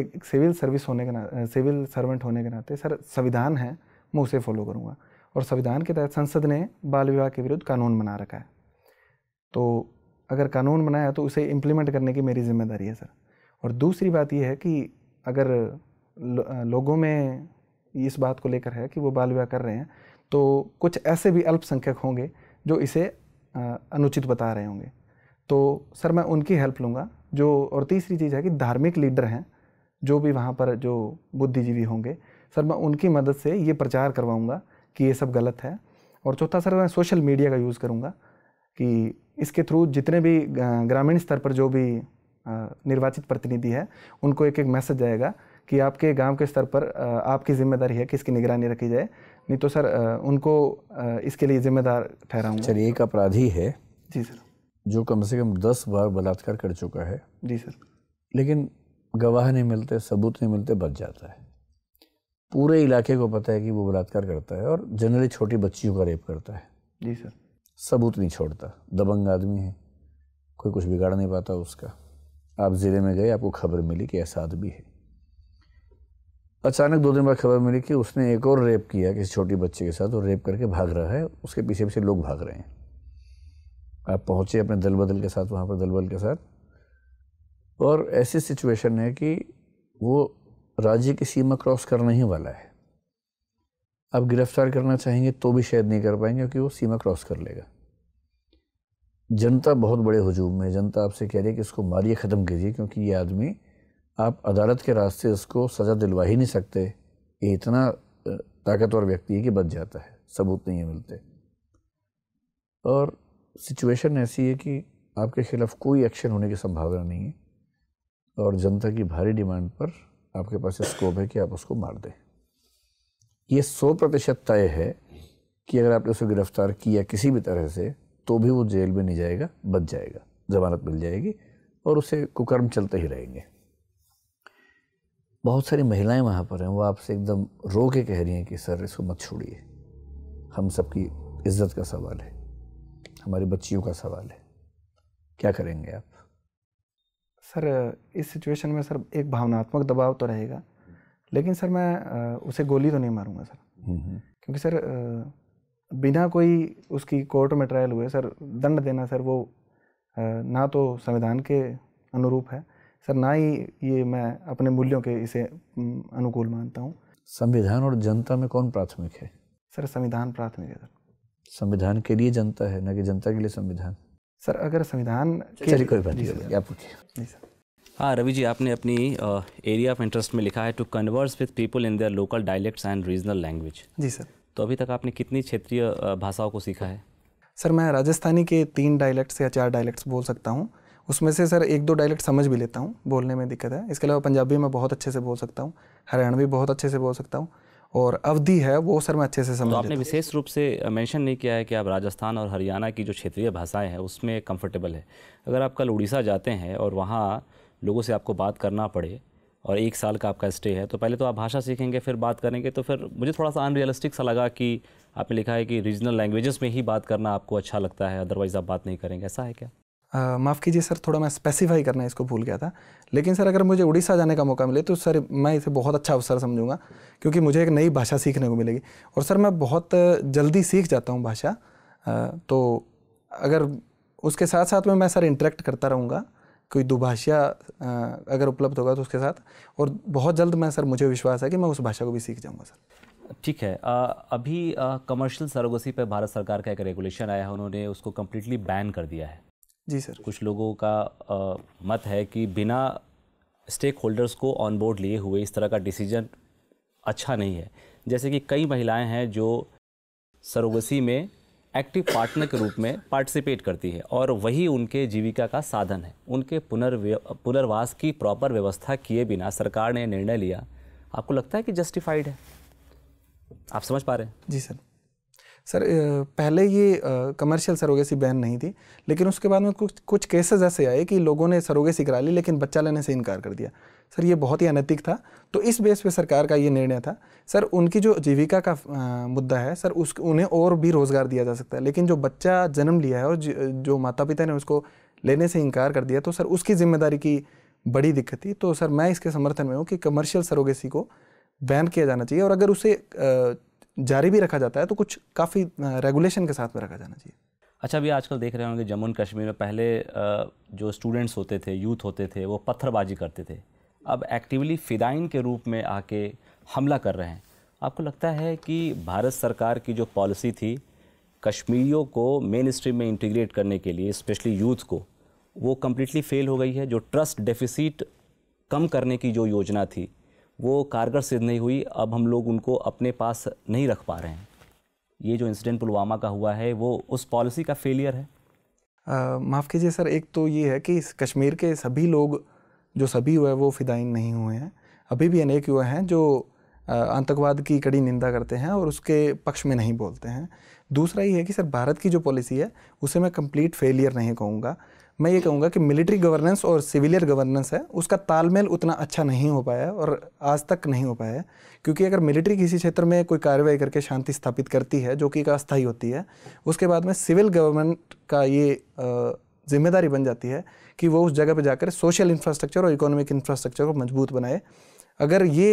एक सिविल सर्विस होने के नाते सिविल सर्वेंट होने के नाते सर संविधान है मैं उसे फॉलो करूँगा और संविधान के तहत संसद ने बाल विवाह के विरुद्ध कानून बना रखा है तो अगर कानून बनाया तो उसे इम्प्लीमेंट करने की मेरी जिम्मेदारी है सर और दूसरी बात यह है कि अगर लोगों में इस बात को लेकर है कि वो बाल विवाह कर रहे हैं तो कुछ ऐसे भी अल्पसंख्यक होंगे जो इसे अनुचित बता रहे होंगे तो सर मैं उनकी हेल्प लूँगा जो और तीसरी चीज़ है कि धार्मिक लीडर हैं जो भी वहाँ पर जो बुद्धिजीवी होंगे सर मैं उनकी मदद से ये प्रचार करवाऊँगा कि ये सब गलत है और चौथा सर मैं सोशल मीडिया का यूज़ करूँगा कि इसके थ्रू जितने भी ग्रामीण स्तर पर जो भी निर्वाचित प्रतिनिधि है उनको एक एक मैसेज जाएगा कि आपके गांव के स्तर पर आपकी जिम्मेदारी है कि इसकी निगरानी रखी जाए नहीं तो सर उनको इसके लिए जिम्मेदार ठहराऊंगा सर एक अपराधी है जी सर जो कम से कम दस बार बलात्कार कर चुका है जी सर लेकिन गवाह नहीं मिलते सबूत नहीं मिलते बच जाता है पूरे इलाके को पता है कि वो बलात्कार करता है और जनरली छोटी बच्चियों का रेप करता है जी सर सबूत नहीं छोड़ता दबंग आदमी है कोई कुछ बिगाड़ नहीं पाता उसका आप ज़िले में गए आपको खबर मिली कि ऐसा आदमी है अचानक दो दिन बाद खबर मिली कि उसने एक और रेप किया किसी छोटी बच्चे के साथ और रेप करके भाग रहा है उसके पीछे पीछे लोग भाग रहे हैं आप पहुँचे अपने दल बदल के साथ वहाँ पर दल बदल के साथ और ऐसी सिचुएशन है कि वो राज्य की सीमा क्रॉस करने ही वाला है अब गिरफ्तार करना चाहेंगे तो भी शायद नहीं कर पाएंगे क्योंकि वो सीमा क्रॉस कर लेगा जनता बहुत बड़े हजूम में जनता आपसे कह रही है कि इसको मारिए ख़त्म कीजिए क्योंकि ये आदमी आप अदालत के रास्ते इसको सज़ा दिलवा ही नहीं सकते ये इतना ताकतवर व्यक्ति है कि बच जाता है सबूत नहीं है मिलते और सिचुएशन ऐसी है कि आपके खिलाफ कोई एक्शन होने की संभावना नहीं है और जनता की भारी डिमांड पर आपके पास स्कोप है कि आप उसको मार दें ये सौ प्रतिशत तय है कि अगर आपने उसे गिरफ्तार किया किसी भी तरह से तो भी वो जेल में नहीं जाएगा बच जाएगा ज़मानत मिल जाएगी और उसे कुकर्म चलते ही रहेंगे बहुत सारी महिलाएं वहाँ पर हैं वो आपसे एकदम रो के कह रही हैं कि सर इसको मत छोड़िए हम सबकी इज्जत का सवाल है हमारी बच्चियों का सवाल है क्या करेंगे आप सर इस सिचुएशन में सर एक भावनात्मक दबाव तो रहेगा लेकिन सर मैं उसे गोली तो नहीं मारूंगा सर हम्म, हम्म। क्योंकि सर बिना कोई उसकी कोर्ट में ट्रायल हुए सर दंड देना सर वो ना तो संविधान के अनुरूप है सर ना ही ये मैं अपने मूल्यों के इसे अनुकूल मानता हूँ संविधान और जनता में कौन प्राथमिक है सर संविधान प्राथमिक है सर संविधान के लिए जनता है ना कि जनता के लिए संविधान सर अगर संविधान चलिए कोई बात नहीं आप पूछिए नहीं सर हाँ रवि जी आपने अपनी एरिया ऑफ इंटरेस्ट में लिखा है to converse with people in their local dialects and regional language जी सर तो अभी तक आपने कितनी क्षेत्रीय भाषाओं को सीखा है सर मैं राजस्थानी के तीन डायलेक्ट्स या चार डायलैक्ट्स बोल सकता हूँ उसमें से सर एक दो डायलैक्ट समझ भी लेता हूँ बोलने में दिक्कत है इसके अलावा पंजाबी मैं बहुत अच्छे से बोल सकता हूँ हरियाणवी बहुत अच्छे से बोल सकता हूँ और अवधि है वो सर मैं अच्छे से समझ तो आपने विशेष रूप से मेंशन नहीं किया है कि आप राजस्थान और हरियाणा की जो क्षेत्रीय भाषाएं हैं उसमें कंफर्टेबल है अगर आप कल उड़ीसा जाते हैं और वहाँ लोगों से आपको बात करना पड़े और एक साल का आपका स्टे है तो पहले तो आप भाषा सीखेंगे फिर बात करेंगे तो फिर मुझे थोड़ा सा अनरियलिस्टिक सा लगा कि आपने लिखा है कि रीजनल लैंग्वेजेस में ही बात करना आपको अच्छा लगता है अदरवाइज़ आप बात नहीं करेंगे ऐसा है क्या माफ़ कीजिए सर थोड़ा मैं स्पेसिफाई करना इसको भूल गया था लेकिन सर अगर मुझे उड़ीसा जाने का मौका मिले तो सर मैं इसे बहुत अच्छा अवसर समझूंगा क्योंकि मुझे एक नई भाषा सीखने को मिलेगी और सर मैं बहुत जल्दी सीख जाता हूँ भाषा तो अगर उसके साथ साथ में मैं सर इंटरेक्ट करता रहूँगा कोई दुभाषिया अगर उपलब्ध होगा तो उसके साथ और बहुत जल्द मैं सर मुझे विश्वास है कि मैं उस भाषा को भी सीख जाऊँगा सर ठीक है आ, अभी कमर्शियल सरोगेसी पर भारत सरकार का एक रेगुलेशन आया है उन्होंने उसको कम्प्लीटली बैन कर दिया है जी सर कुछ लोगों का आ, मत है कि बिना स्टेक होल्डर्स को ऑन बोर्ड लिए हुए इस तरह का डिसीजन अच्छा नहीं है जैसे कि कई महिलाएं हैं जो सरोगेसी में एक्टिव पार्टनर के रूप में पार्टिसिपेट करती है और वही उनके जीविका का साधन है उनके पुनर्व्य पुनर्वास की प्रॉपर व्यवस्था किए बिना सरकार ने निर्णय लिया आपको लगता है कि जस्टिफाइड है आप समझ पा रहे हैं जी सर सर पहले ये कमर्शियल सरोगेसी बैन नहीं थी लेकिन उसके बाद में कुछ कुछ केसेस ऐसे आए कि लोगों ने सरोगेसी करा ली लेकिन बच्चा लेने से इनकार कर दिया सर ये बहुत ही अनैतिक था तो इस बेस पे सरकार का ये निर्णय था सर उनकी जो जीविका का आ, मुद्दा है सर उस उन्हें और भी रोज़गार दिया जा सकता है लेकिन जो बच्चा जन्म लिया है और जो माता पिता ने उसको लेने से इनकार कर दिया तो सर उसकी जिम्मेदारी की बड़ी दिक्कत थी तो सर मैं इसके समर्थन में हूँ कि कमर्शियल सरोगेसी को बैन किया जाना चाहिए और अगर उसे जारी भी रखा जाता है तो कुछ काफ़ी रेगुलेशन के साथ में रखा जाना चाहिए अच्छा अभी आजकल देख रहे होंगे जम्मू कश्मीर में पहले जो स्टूडेंट्स होते थे यूथ होते थे वो पत्थरबाजी करते थे अब एक्टिवली फ़िदाइन के रूप में आके हमला कर रहे हैं आपको लगता है कि भारत सरकार की जो पॉलिसी थी कश्मीरियों को मेन स्ट्रीम में इंटीग्रेट करने के लिए स्पेशली यूथ को वो कम्प्लीटली फेल हो गई है जो ट्रस्ट डेफिसिट कम करने की जो योजना थी वो कारगर सिद्ध नहीं हुई अब हम लोग उनको अपने पास नहीं रख पा रहे हैं ये जो इंसिडेंट पुलवामा का हुआ है वो उस पॉलिसी का फेलियर है माफ़ कीजिए सर एक तो ये है कि कश्मीर के सभी लोग जो सभी हुए वो फिदाइन नहीं हुए हैं अभी भी अनेक हुए हैं जो आतंकवाद की कड़ी निंदा करते हैं और उसके पक्ष में नहीं बोलते हैं दूसरा ये है कि सर भारत की जो पॉलिसी है उसे मैं कंप्लीट फेलियर नहीं कहूँगा मैं ये कहूँगा कि मिलिट्री गवर्नेंस और सिविलियर गवर्नेंस है उसका तालमेल उतना अच्छा नहीं हो पाया है और आज तक नहीं हो पाया है क्योंकि अगर मिलिट्री किसी क्षेत्र में कोई कार्रवाई करके शांति स्थापित करती है जो कि एक अस्थायी होती है उसके बाद में सिविल गवर्नमेंट का ये जिम्मेदारी बन जाती है कि वो उस जगह पर जाकर सोशल इंफ्रास्ट्रक्चर और इकोनॉमिक इंफ्रास्ट्रक्चर को मजबूत बनाए अगर ये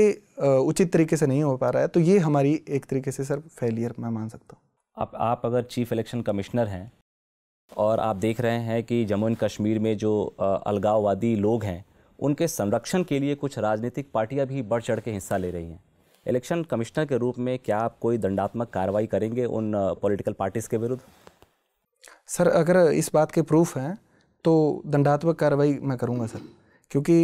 उचित तरीके से नहीं हो पा रहा है तो ये हमारी एक तरीके से सर फेलियर मैं मान सकता हूँ आप आप अगर चीफ इलेक्शन कमिश्नर हैं और आप देख रहे हैं कि जम्मू एंड कश्मीर में जो अलगाववादी लोग हैं उनके संरक्षण के लिए कुछ राजनीतिक पार्टियां भी बढ़ चढ़ के हिस्सा ले रही हैं इलेक्शन कमिश्नर के रूप में क्या आप कोई दंडात्मक कार्रवाई करेंगे उन पॉलिटिकल पार्टीज़ के विरुद्ध सर अगर इस बात के प्रूफ हैं तो दंडात्मक कार्रवाई मैं करूँगा सर क्योंकि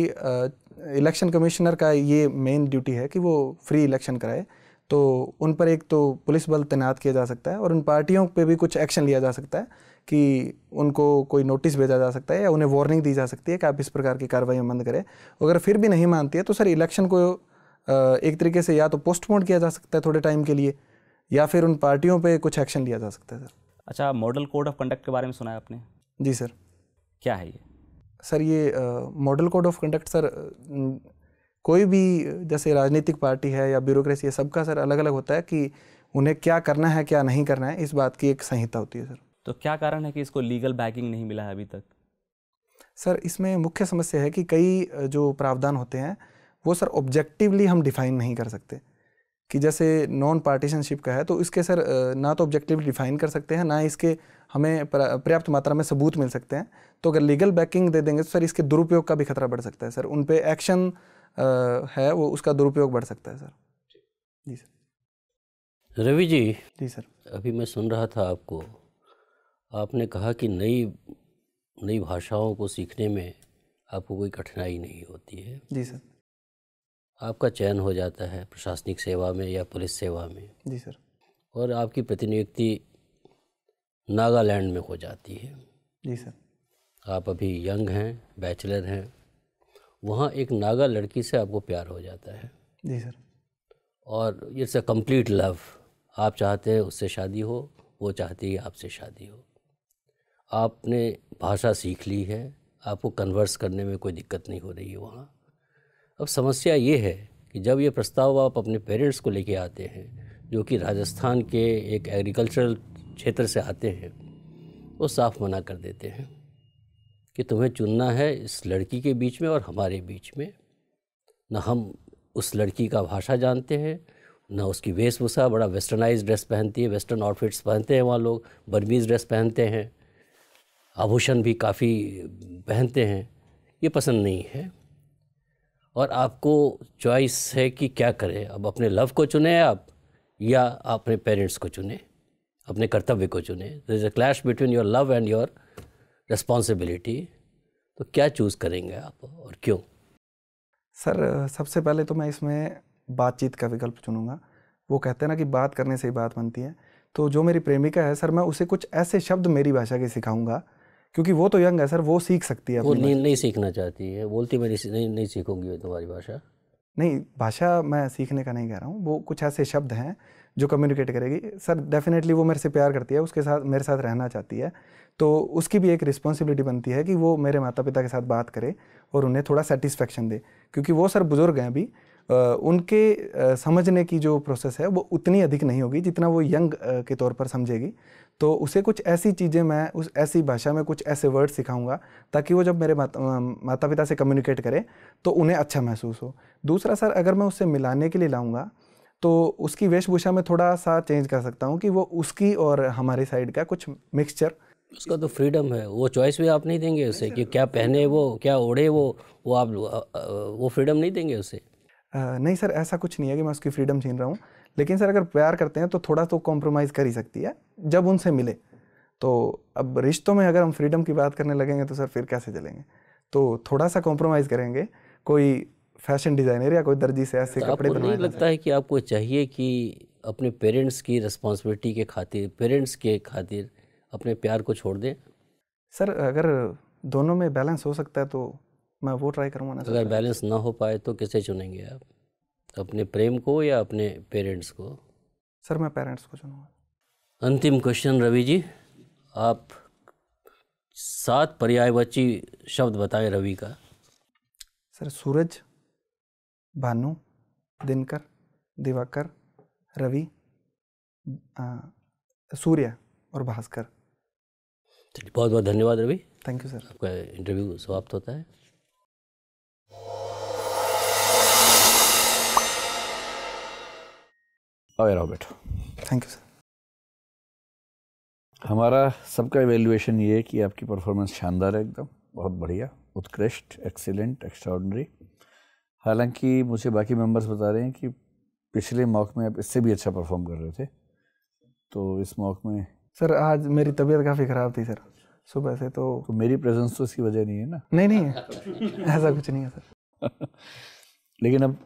इलेक्शन कमिश्नर का ये मेन ड्यूटी है कि वो फ्री इलेक्शन कराए तो उन पर एक तो पुलिस बल तैनात किया जा सकता है और उन पार्टियों पर भी कुछ एक्शन लिया जा सकता है कि उनको कोई नोटिस भेजा जा सकता है या उन्हें वार्निंग दी जा सकती है कि आप इस प्रकार की कार्रवाई बंद करें अगर फिर भी नहीं मानती है तो सर इलेक्शन को एक तरीके से या तो पोस्टपोन किया जा सकता है थोड़े टाइम के लिए या फिर उन पार्टियों पर कुछ एक्शन लिया जा सकता है सर अच्छा मॉडल कोड ऑफ कंडक्ट के बारे में सुना है आपने जी सर क्या है ये सर ये model code of conduct sir कोई भी जैसे राजनीतिक पार्टी है या ब्यूरोक्रेसी है सबका सर अलग अलग होता है कि उन्हें क्या करना है क्या नहीं करना है इस बात की एक संहिता होती है सर तो क्या कारण है कि इसको लीगल बैकिंग नहीं मिला है अभी तक सर इसमें मुख्य समस्या है कि कई जो प्रावधान होते हैं वो सर ऑब्जेक्टिवली हम डिफाइन नहीं कर सकते कि जैसे नॉन पार्टीशनशिप का है तो इसके सर ना तो ऑब्जेक्टिव डिफाइन कर सकते हैं ना इसके हमें पर्याप्त मात्रा में सबूत मिल सकते हैं तो अगर लीगल बैकिंग दे देंगे तो सर इसके दुरुपयोग का भी खतरा बढ़ सकता है सर उन पर एक्शन है वो उसका दुरुपयोग बढ़ सकता है सर जी सर रवि जी जी सर अभी मैं सुन रहा था आपको आपने कहा कि नई नई भाषाओं को सीखने में आपको कोई कठिनाई नहीं होती है जी सर आपका चयन हो जाता है प्रशासनिक सेवा में या पुलिस सेवा में जी सर और आपकी प्रतिनियुक्ति नागालैंड में हो जाती है जी सर आप अभी यंग हैं बैचलर हैं वहाँ एक नागा लड़की से आपको प्यार हो जाता है जी सर और इट्स अ कम्प्लीट लव आप चाहते हैं उससे शादी हो वो चाहती है आपसे शादी हो आपने भाषा सीख ली है आपको कन्वर्स करने में कोई दिक्कत नहीं हो रही है वहाँ अब समस्या ये है कि जब ये प्रस्ताव आप अपने पेरेंट्स को लेके आते हैं जो कि राजस्थान के एक एग्रीकल्चरल क्षेत्र से आते हैं वो साफ मना कर देते हैं कि तुम्हें चुनना है इस लड़की के बीच में और हमारे बीच में न हम उस लड़की का भाषा जानते हैं न उसकी वेशभूषा बड़ा वेस्टर्नाइज ड्रेस पहनती है वेस्टर्न आउटफिट्स पहनते हैं वहाँ लोग बर्मीज़ ड्रेस पहनते हैं आभूषण भी काफ़ी पहनते हैं ये पसंद नहीं है और आपको चॉइस है कि क्या करें अब अपने लव को चुने आप या अपने पेरेंट्स को चुने अपने कर्तव्य को चुने there is a clash between your love and your responsibility तो क्या चूज़ करेंगे आप और क्यों सर सबसे पहले तो मैं इसमें बातचीत का विकल्प चुनूँगा वो कहते हैं ना कि बात करने से ही बात बनती है तो जो मेरी प्रेमिका है सर मैं उसे कुछ ऐसे शब्द मेरी भाषा के सिखाऊंगा क्योंकि वो तो यंग है सर वो सीख सकती है वो नहीं, नहीं सीखना चाहती है बोलती मैं नहीं नहीं सीखूंगी तुम्हारी भाषा नहीं भाषा मैं सीखने का नहीं कह रहा हूँ वो कुछ ऐसे शब्द हैं जो कम्युनिकेट करेगी सर डेफिनेटली वो मेरे से प्यार करती है उसके साथ मेरे साथ रहना चाहती है तो उसकी भी एक रिस्पॉन्सिबिलिटी बनती है कि वो मेरे माता पिता के साथ बात करे और उन्हें थोड़ा सेटिस्फेक्शन दे क्योंकि वो सर बुज़ुर्ग हैं अभी उनके समझने की जो प्रोसेस है वो उतनी अधिक नहीं होगी जितना वो यंग के तौर पर समझेगी तो उसे कुछ ऐसी चीज़ें मैं उस ऐसी भाषा में कुछ ऐसे वर्ड सिखाऊंगा ताकि वो जब मेरे माता माता पिता से कम्युनिकेट करें तो उन्हें अच्छा महसूस हो दूसरा सर अगर मैं उससे मिलाने के लिए लाऊँगा तो उसकी वेशभूषा में थोड़ा सा चेंज कर सकता हूँ कि वो उसकी और हमारे साइड का कुछ मिक्सचर उसका तो फ्रीडम है वो चॉइस भी आप नहीं देंगे उसे कि क्या पहने वो क्या ओढ़े वो वो आप वो फ्रीडम नहीं देंगे उसे नहीं सर ऐसा कुछ नहीं है कि मैं उसकी फ्रीडम छीन रहा हूँ लेकिन सर अगर प्यार करते हैं तो थोड़ा तो कॉम्प्रोमाइज़ कर ही सकती है जब उनसे मिले तो अब रिश्तों में अगर हम फ्रीडम की बात करने लगेंगे तो सर फिर कैसे चलेंगे तो थोड़ा सा कॉम्प्रोमाइज़ करेंगे कोई फैशन डिज़ाइनर या कोई दर्जी से ऐसे तो कपड़े नहीं लगता है कि आपको चाहिए कि अपने पेरेंट्स की रिस्पॉन्सिबिलिटी के खातिर पेरेंट्स के खातिर अपने प्यार को छोड़ दें सर अगर दोनों में बैलेंस हो सकता है तो मैं वो ट्राई करूँगा ना अगर बैलेंस ना हो पाए तो किसे चुनेंगे आप अपने प्रेम को या अपने पेरेंट्स को सर मैं पेरेंट्स को चुनूंगा अंतिम क्वेश्चन रवि जी आप सात पर्यायवाची शब्द बताएं रवि का सर सूरज भानु दिनकर दिवाकर रवि सूर्य और भास्कर चलिए बहुत बहुत धन्यवाद रवि थैंक यू सर आपका इंटरव्यू समाप्त होता है अवेयर हो बैठो थैंक यू सर हमारा सबका एवेल्यूएशन ये है कि आपकी परफॉर्मेंस शानदार है एकदम बहुत बढ़िया उत्कृष्ट एक्सीलेंट एक्स्ट्रॉर्डनरी हालांकि मुझे बाकी मेंबर्स बता रहे हैं कि पिछले मॉक में आप इससे भी अच्छा परफॉर्म कर रहे थे तो इस मॉक में सर आज मेरी तबीयत काफ़ी ख़राब थी सर सुबह से तो, तो मेरी प्रेजेंस तो इसकी वजह नहीं है ना नहीं नहीं ऐसा कुछ नहीं है सर लेकिन अब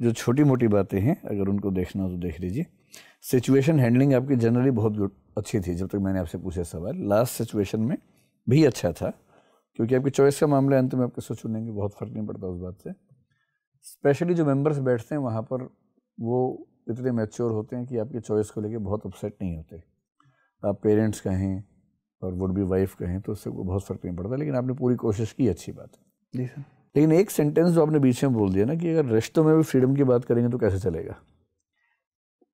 जो छोटी मोटी बातें हैं अगर उनको देखना हो तो देख लीजिए सिचुएशन हैंडलिंग आपकी जनरली बहुत गुड अच्छी थी जब तक मैंने आपसे पूछे सवाल लास्ट सिचुएशन में भी अच्छा था क्योंकि आपकी चॉइस का मामला अंत में आपके से चुनेंगे बहुत फ़र्क नहीं पड़ता उस बात से स्पेशली जो मेंबर्स बैठते हैं वहाँ पर वो इतने मैच्योर होते हैं कि आपकी चॉइस को लेके बहुत अपसेट नहीं होते आप पेरेंट्स कहें और वुड बी वाइफ कहें तो उससे बहुत फ़र्क नहीं पड़ता लेकिन आपने पूरी कोशिश की अच्छी बात है जी सर लेकिन एक सेंटेंस जो आपने बीच में बोल दिया ना कि अगर रिश्तों में भी फ्रीडम की बात करेंगे तो कैसे चलेगा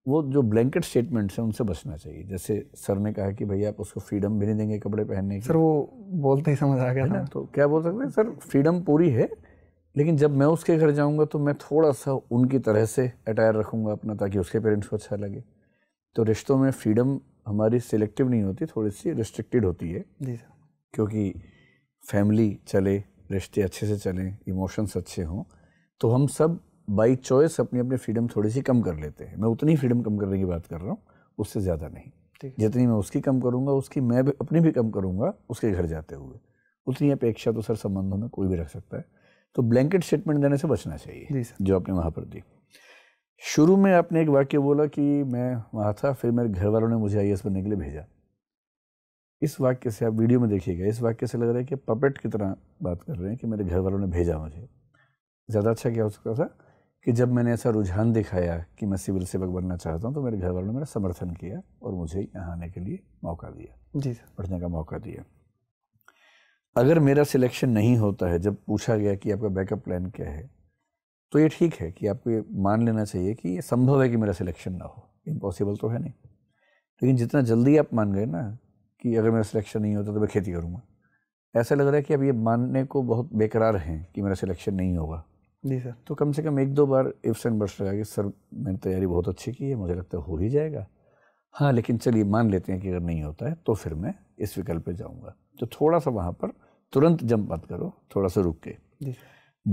वो जो ब्लैंकेट स्टेटमेंट्स हैं उनसे बचना चाहिए जैसे सर ने कहा कि भैया आप उसको फ्रीडम भी नहीं देंगे कपड़े पहनने की सर वो बोलते ही समझ आ गया ना तो क्या बोल सकते हैं सर फ्रीडम पूरी है लेकिन जब मैं उसके घर जाऊँगा तो मैं थोड़ा सा उनकी तरह से अटायर रखूँगा अपना ताकि उसके पेरेंट्स को अच्छा लगे तो रिश्तों में फ्रीडम हमारी सिलेक्टिव नहीं होती थोड़ी सी रिस्ट्रिक्टेड होती है जी सर क्योंकि फैमिली चले रिश्ते अच्छे से चलें इमोशंस अच्छे हों तो हम सब बाई चॉइस अपनी अपनी फ्रीडम थोड़ी सी कम कर लेते हैं मैं उतनी फ्रीडम कम करने की बात कर रहा हूँ उससे ज़्यादा नहीं जितनी मैं उसकी कम करूँगा उसकी मैं भी अपनी भी कम करूँगा उसके घर जाते हुए उतनी अपेक्षा तो सर संबंधों में कोई भी रख सकता है तो ब्लैंकेट स्टेटमेंट देने से बचना चाहिए जो आपने वहाँ पर दी शुरू में आपने एक वाक्य बोला कि मैं वहाँ था फिर मेरे घर वालों ने मुझे आई एस बनने के लिए भेजा इस वाक्य से आप वीडियो में देखिएगा इस वाक्य से लग रहा है कि पपेट की तरह बात कर रहे हैं कि मेरे घर वालों ने भेजा मुझे ज़्यादा अच्छा क्या हो सकता था कि जब मैंने ऐसा रुझान दिखाया कि मैं सिविल सेवक बनना चाहता हूँ तो मेरे घर वालों ने मेरा समर्थन किया और मुझे यहाँ आने के लिए मौका दिया जी सर पढ़ने का मौका दिया अगर मेरा सिलेक्शन नहीं होता है जब पूछा गया कि आपका बैकअप प्लान क्या है तो ये ठीक है कि आपको ये मान लेना चाहिए कि ये संभव है कि मेरा सिलेक्शन ना हो इम्पॉसिबल तो है नहीं लेकिन जितना जल्दी आप मान गए ना कि अगर मेरा सिलेक्शन नहीं होता तो मैं खेती करूँगा ऐसा लग रहा है कि अब ये मानने को बहुत बेकरार हैं कि मेरा सिलेक्शन नहीं होगा जी सर तो कम से कम एक दो बार इफ्स एंड बर्स लगा कि सर मैंने तैयारी बहुत अच्छी की है मुझे लगता है हो ही जाएगा हाँ लेकिन चलिए मान लेते हैं कि अगर नहीं होता है तो फिर मैं इस विकल्प पर जाऊँगा तो थोड़ा सा वहाँ पर तुरंत जंप मत करो थोड़ा सा रुक के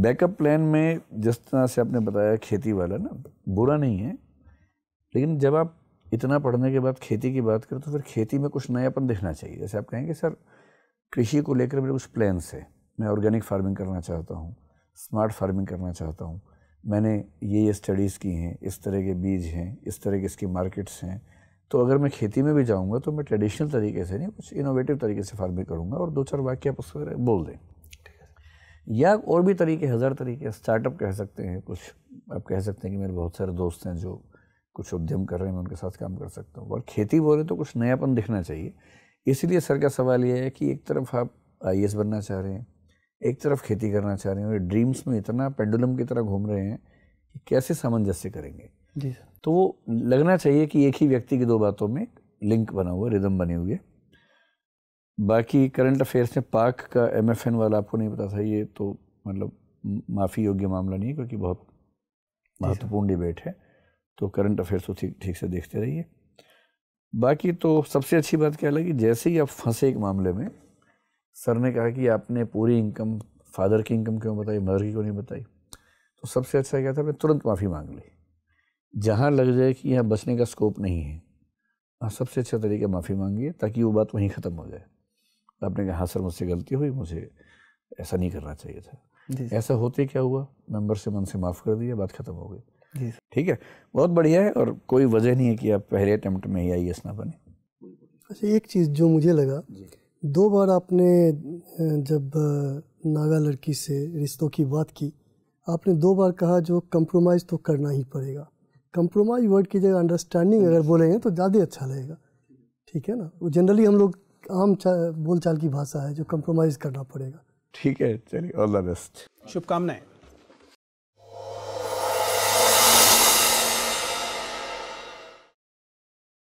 बैकअप प्लान में जिस तरह से आपने बताया खेती वाला ना बुरा नहीं है लेकिन जब आप इतना पढ़ने के बाद खेती की बात करें तो फिर खेती में कुछ नयापन देखना चाहिए जैसे आप कहेंगे सर कृषि को लेकर मेरे कुछ प्लान्स है मैं ऑर्गेनिक फार्मिंग करना चाहता हूँ स्मार्ट फार्मिंग करना चाहता हूँ मैंने ये ये स्टडीज़ की हैं इस तरह के बीज हैं इस तरह के इसकी मार्केट्स हैं तो अगर मैं खेती में भी जाऊँगा तो मैं ट्रेडिशनल तरीके से नहीं कुछ इनोवेटिव तरीके से फार्मिंग करूँगा और दो चार वाक्य आप उसको बोल दें या और भी तरीके हज़ार तरीके स्टार्टअप कह सकते हैं कुछ आप कह सकते हैं कि मेरे बहुत सारे दोस्त हैं जो कुछ उद्यम कर रहे हैं मैं उनके साथ काम कर सकता हूँ और खेती बोले तो कुछ नयापन दिखना चाहिए इसीलिए सर का सवाल ये है कि एक तरफ आप आई बनना चाह रहे हैं एक तरफ खेती करना चाह रहे हैं और ड्रीम्स में इतना पेंडुलम की तरह घूम रहे हैं कि कैसे सामंजस्य करेंगे जी सर तो वो लगना चाहिए कि एक ही व्यक्ति की दो बातों में लिंक बना हुआ रिदम बने हुए बाकी करंट अफेयर्स में पाक का एम वाला आपको नहीं पता था ये तो मतलब माफ़ी योग्य मामला नहीं है क्योंकि बहुत महत्वपूर्ण डिबेट है तो करंट अफेयर्स को ठीक ठीक से देखते रहिए बाकी तो सबसे अच्छी बात क्या लगी जैसे ही आप फंसे एक मामले में सर ने कहा कि आपने पूरी इनकम फादर की इनकम क्यों बताई मदर की क्यों नहीं बताई तो सबसे अच्छा क्या था मैं तुरंत माफ़ी मांग ली जहाँ लग जाए कि यहाँ बचने का स्कोप नहीं है आप सबसे अच्छा तरीका माफ़ी मांगिए ताकि वो बात वहीं ख़त्म हो जाए आपने कहा हाँ सर मुझसे गलती हुई मुझे ऐसा नहीं करना चाहिए था ऐसा होते क्या हुआ मेंबर से मन से माफ़ कर दिया बात ख़त्म हो गई जी ठीक है बहुत बढ़िया है और कोई वजह नहीं है कि आप पहले अटैम्प्ट में ही आई ना बने अच्छा एक चीज़ जो मुझे लगा दो बार आपने जब नागा लड़की से रिश्तों की बात की आपने दो बार कहा जो कंप्रोमाइज़ तो करना ही पड़ेगा कंप्रोमाइज वर्ड की जगह अंडरस्टैंडिंग अगर बोलेंगे तो ज़्यादा अच्छा लगेगा ठीक है ना वो जनरली हम लोग आम बोलचाल की भाषा है जो कंप्रोमाइज़ करना पड़ेगा ठीक है चलिए ऑल द बेस्ट शुभकामनाएं